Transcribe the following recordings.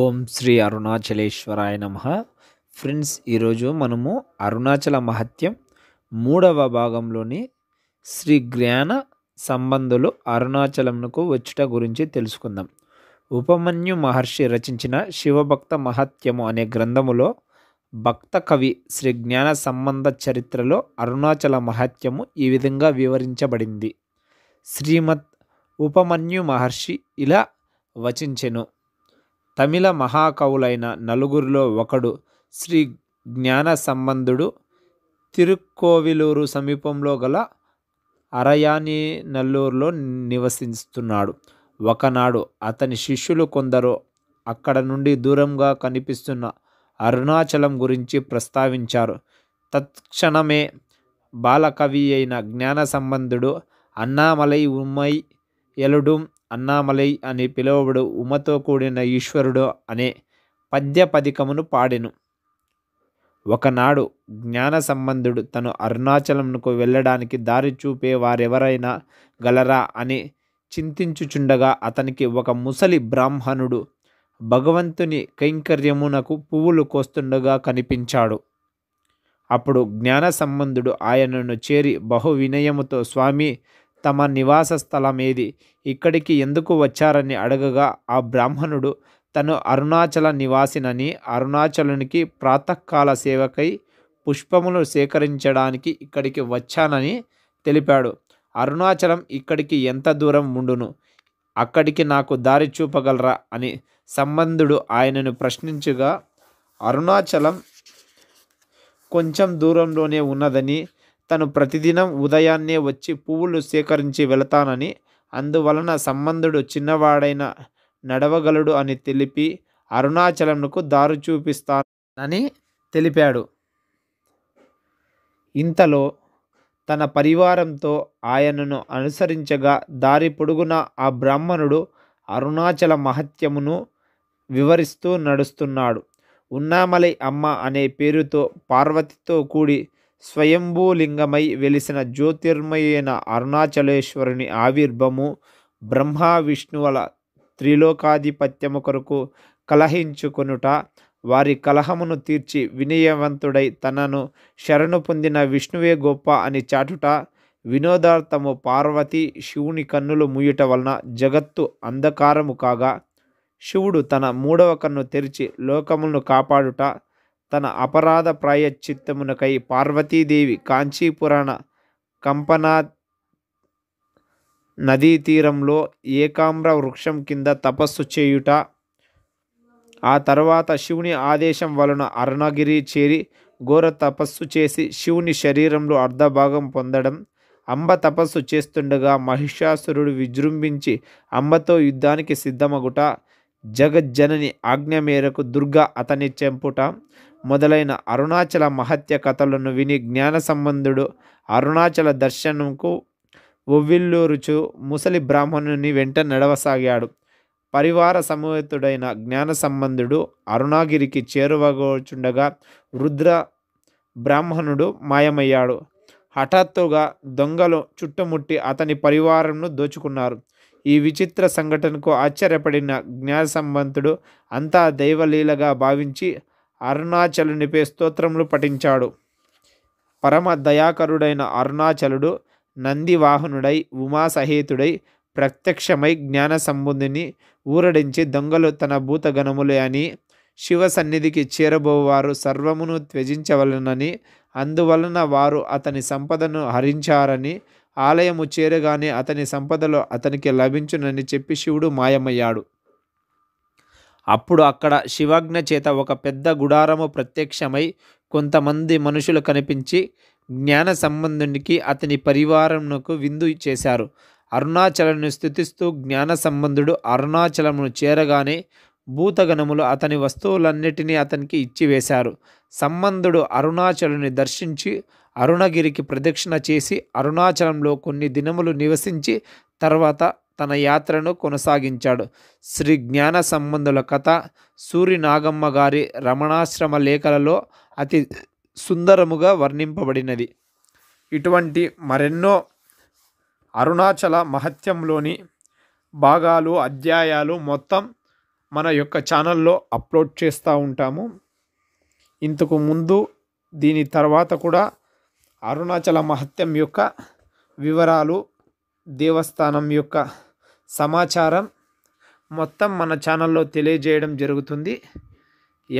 ఓం శ్రీ అరుణాచలేశ్వరాయ నమ ఫ్రెండ్స్ ఈరోజు మనము అరుణాచల మహత్యం మూడవ భాగంలోని శ్రీ జ్ఞాన సంబంధులు అరుణాచలంకు వచ్చుట గురించి తెలుసుకుందాం ఉపమన్యు మహర్షి రచించిన శివభక్త మహత్యము అనే గ్రంథములో భక్త కవి శ్రీ జ్ఞాన సంబంధ చరిత్రలో అరుణాచల మహత్యము ఈ విధంగా వివరించబడింది శ్రీమత్ ఉపమన్యు మహర్షి ఇలా వచించెను తమిళ మహాకవులైన నలుగురిలో ఒకడు శ్రీ జ్ఞాన సంబంధుడు తిరుక్కోవిలూరు సమీపంలో గల అరయాని నల్లూరులో నివసిస్తున్నాడు ఒకనాడు అతని శిష్యులు కొందరు అక్కడ నుండి దూరంగా కనిపిస్తున్న అరుణాచలం గురించి ప్రస్తావించారు తత్క్షణమే బాలకవి అయిన జ్ఞాన సంబంధుడు అన్నామలై ఉమ్మై ఎలుడు అన్నామలై అని పిలువబడు ఉమతో కూడిన ఈశ్వరుడు అనే పద్య పదికమును పాడెను ఒకనాడు జ్ఞాన సంబంధుడు తను అరుణాచలంకు వెళ్ళడానికి దారి చూపే వారెవరైనా గలరా అని చింతించుచుండగా అతనికి ఒక ముసలి బ్రాహ్మణుడు భగవంతుని కైంకర్యమునకు పువ్వులు కోస్తుండగా కనిపించాడు అప్పుడు జ్ఞాన సంబంధుడు ఆయనను చేరి బహు వినయముతో స్వామి తమ నివాస స్థలమేది ఇక్కడికి ఎందుకు వచ్చారని అడగగా ఆ బ్రాహ్మణుడు తను అరుణాచల నివాసినని అరుణాచలునికి ప్రాతకాల సేవకై పుష్పములు సేకరించడానికి ఇక్కడికి వచ్చానని తెలిపాడు అరుణాచలం ఇక్కడికి ఎంత దూరం ఉండును అక్కడికి నాకు దారి చూపగలరా అని సంబంధుడు ఆయనను ప్రశ్నించగా అరుణాచలం కొంచెం దూరంలోనే ఉన్నదని తను ప్రతిదినం ఉదయాన్నే వచ్చి పువ్వులు సేకరించి వెళతానని అందువలన సంబంధుడు చిన్నవాడైన నడవగలడు అని తెలిపి అరుణాచలంకు దారి చూపిస్తానని తెలిపాడు ఇంతలో తన పరివారంతో ఆయనను అనుసరించగా దారి పొడుగున ఆ బ్రాహ్మణుడు అరుణాచల మహత్యమును వివరిస్తూ నడుస్తున్నాడు ఉన్నామలై అమ్మ అనే పేరుతో పార్వతితో కూడి స్వయంభూలింగమై వెలిసిన జ్యోతిర్మయైన అరుణాచలేశ్వరుని ఆవిర్భము బ్రహ్మ విష్ణువుల త్రిలోకాధిపత్యము కొరకు కలహించుకొనుట వారి కలహమును తీర్చి వినయవంతుడై తనను శరణు పొందిన విష్ణువే గొప్ప అని చాటుట వినోదార్థము పార్వతి శివుని కన్నులు ముయ్యట వలన జగత్తు అంధకారము కాగా శివుడు తన మూడవ కన్ను తెరిచి లోకములను కాపాడుట తన అపరాధ ప్రాయశ్చిత్తమునకై పార్వతీదేవి కాంచీపురాణ కంపనా నదీ తీరంలో ఏకామ్ర వృక్షం కింద తపస్సు చేయుట ఆ తర్వాత శివుని ఆదేశం వలన అరుణగిరి చేరి ఘోర తపస్సు చేసి శివుని శరీరంలో అర్ధభాగం పొందడం అంబ తపస్సు చేస్తుండగా మహిషాసురుడు విజృంభించి అంబతో యుద్ధానికి సిద్ధమగుట జగజ్జనని ఆజ్ఞ మేరకు దుర్గ అతని చెంపుట మొదలైన అరుణాచల మహత్య కథలను విని జ్ఞాన సంబంధుడు అరుణాచల దర్శనంకు ఒవ్విల్లూరుచు ముసలి బ్రాహ్మణుని వెంట నడవసాగాడు పరివార సమేతుడైన జ్ఞాన సంబంధుడు అరుణాగిరికి చేరువగోచుండగా రుద్ర బ్రాహ్మణుడు మాయమయ్యాడు హఠాత్తుగా దొంగలు చుట్టుముట్టి అతని పరివారంను దోచుకున్నారు ఈ విచిత్ర సంఘటనకు ఆశ్చర్యపడిన జ్ఞానసంబంతుడు అంతా దైవలీలగా భావించి అరుణాచలునిపై స్తోత్రములు పఠించాడు పరమ దయాకరుడైన అరుణాచలుడు నందివాహనుడై ఉమాసహేతుడై ప్రత్యక్షమై జ్ఞాన సంబంధిని ఊరడించి దొంగలు తన భూతగణములే అని శివ సన్నిధికి చేరబోవారు సర్వమును త్యజించవలనని అందువలన వారు అతని సంపదను హరించారని ఆలయము చేరగానే అతని సంపదలో అతనికి లభించునని చెప్పి శివుడు మాయమయ్యాడు అప్పుడు అక్కడ శివాజ్ఞ చేత ఒక పెద్ద గుడారము ప్రత్యక్షమై కొంతమంది మనుషులు కనిపించి జ్ఞాన సంబంధునికి అతని పరివారమునకు విందు చేశారు అరుణాచలను స్థుతిస్తూ జ్ఞాన సంబంధుడు అరుణాచలమును చేరగానే భూతగణములు అతని వస్తువులన్నిటినీ అతనికి ఇచ్చివేశారు సంబంధుడు అరుణాచలుని దర్శించి అరుణగిరికి ప్రదక్షిణ చేసి అరుణాచలంలో కొన్ని దినములు నివసించి తర్వాత తన యాత్రను కొనసాగించాడు శ్రీ జ్ఞాన సంబంధుల కథ సూరి నాగమ్మ గారి రమణాశ్రమ లేఖలలో అతి సుందరముగా వర్ణింపబడినది ఇటువంటి మరెన్నో అరుణాచల మహత్యంలోని భాగాలు అధ్యాయాలు మొత్తం మన యొక్క ఛానల్లో అప్లోడ్ చేస్తూ ఉంటాము ఇంతకు ముందు దీని తర్వాత కూడా అరుణాచల మహత్యం యొక్క వివరాలు దేవస్థానం యొక్క సమాచారం మొత్తం మన ఛానల్లో తెలియజేయడం జరుగుతుంది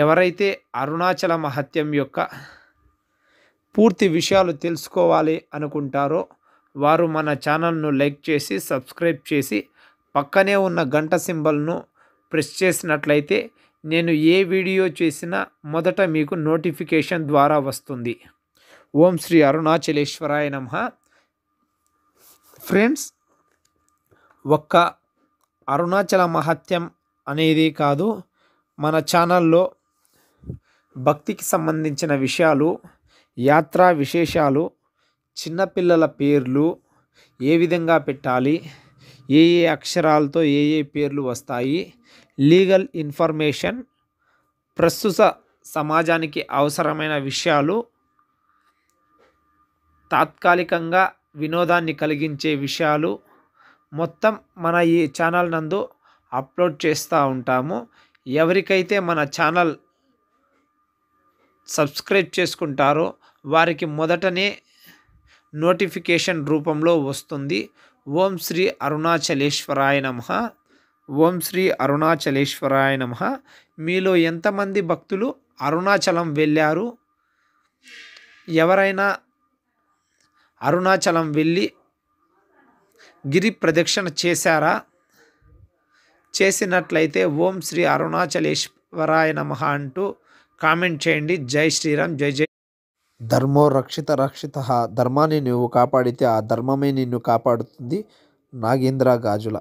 ఎవరైతే అరుణాచల మహత్యం యొక్క పూర్తి విషయాలు తెలుసుకోవాలి అనుకుంటారో వారు మన ఛానల్ను లైక్ చేసి సబ్స్క్రైబ్ చేసి పక్కనే ఉన్న గంట సింబల్ను ప్రెస్ చేసినట్లయితే నేను ఏ వీడియో చేసినా మొదట మీకు నోటిఫికేషన్ ద్వారా వస్తుంది ఓం శ్రీ అరుణాచలేశ్వరాయ నమ ఫ్రెండ్స్ ఒక్క అరుణాచల మహత్యం అనేది కాదు మన ఛానల్లో భక్తికి సంబంధించిన విషయాలు యాత్రా విశేషాలు చిన్నపిల్లల పేర్లు ఏ విధంగా పెట్టాలి ఏ ఏ అక్షరాలతో ఏ ఏ పేర్లు వస్తాయి లీగల్ ఇన్ఫర్మేషన్ ప్రస్తుత సమాజానికి అవసరమైన విషయాలు తాత్కాలికంగా వినోదాన్ని కలిగించే విషయాలు మొత్తం మన ఈ ఛానల్ నందు అప్లోడ్ చేస్తూ ఉంటాము ఎవరికైతే మన ఛానల్ సబ్స్క్రైబ్ చేసుకుంటారో వారికి మొదటనే నోటిఫికేషన్ రూపంలో వస్తుంది ఓం శ్రీ అరుణాచలేశ్వరాయ నమ ఓం శ్రీ అరుణాచలేశ్వరాయ నమ మీలో ఎంతమంది భక్తులు అరుణాచలం వెళ్ళారు ఎవరైనా అరుణాచలం వెళ్ళి గిరి ప్రదక్షిణ చేశారా చేసినట్లయితే ఓం శ్రీ అరుణాచలేశ్వరాయ నమ అంటూ కామెంట్ చేయండి జై శ్రీరామ్ జై జై ధర్మో రక్షిత రక్షిత ధర్మాన్ని నువ్వు కాపాడితే ఆ ధర్మమే నిన్ను కాపాడుతుంది నాగేంద్ర గాజుల